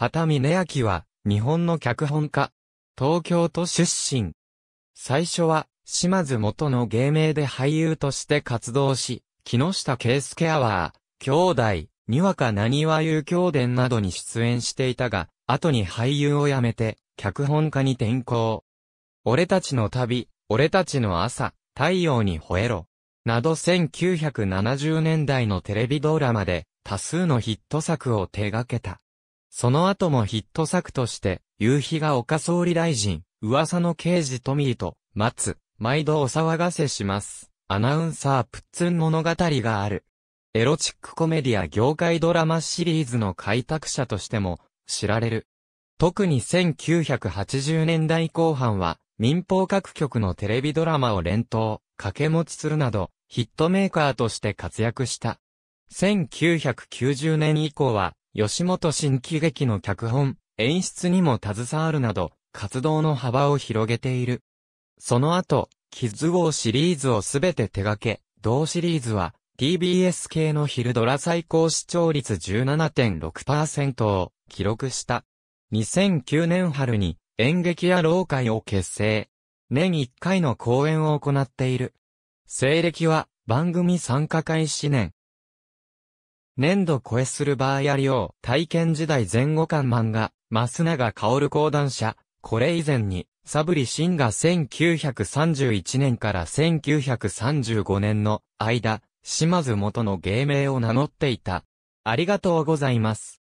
畑峰明は、日本の脚本家。東京都出身。最初は、島津元の芸名で俳優として活動し、木下圭介アワー、兄弟、にわかなにわゆう教伝などに出演していたが、後に俳優を辞めて、脚本家に転向。俺たちの旅、俺たちの朝、太陽に吠えろ。など1970年代のテレビドラマで多数のヒット作を手掛けた。その後もヒット作として、夕日が岡総理大臣、噂の刑事トミーと、松、毎度お騒がせします。アナウンサープッツン物語がある。エロチックコメディア業界ドラマシリーズの開拓者としても、知られる。特に1980年代後半は、民放各局のテレビドラマを連投、掛け持ちするなど、ヒットメーカーとして活躍した。1990年以降は、吉本新喜劇の脚本、演出にも携わるなど、活動の幅を広げている。その後、キッズウォーシリーズをすべて手掛け、同シリーズは TBS 系の昼ドラ最高視聴率17.6%を記録した。2009年春に演劇や老会を結成。年1回の公演を行っている。西暦は番組参加開始年、年度超えする場合ありよう。体験時代前後間漫画、増永薫講談社。これ以前に、サブリシンが1931年から1935年の間、島津元の芸名を名乗っていた。ありがとうございます。